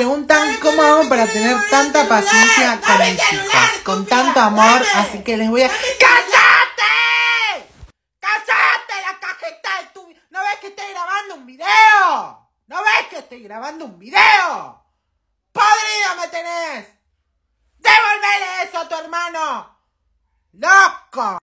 preguntan cómo hago para tener tanta paciencia con mis hijos, con tanto amor, así que les voy a... ¡Cállate! ¡Cállate la cajeta de tu... ¿No ves que estoy grabando un video? ¿No ves que estoy grabando un video? ¡Podrido me tenés! ¡Devolvele eso a tu hermano! ¡Loco!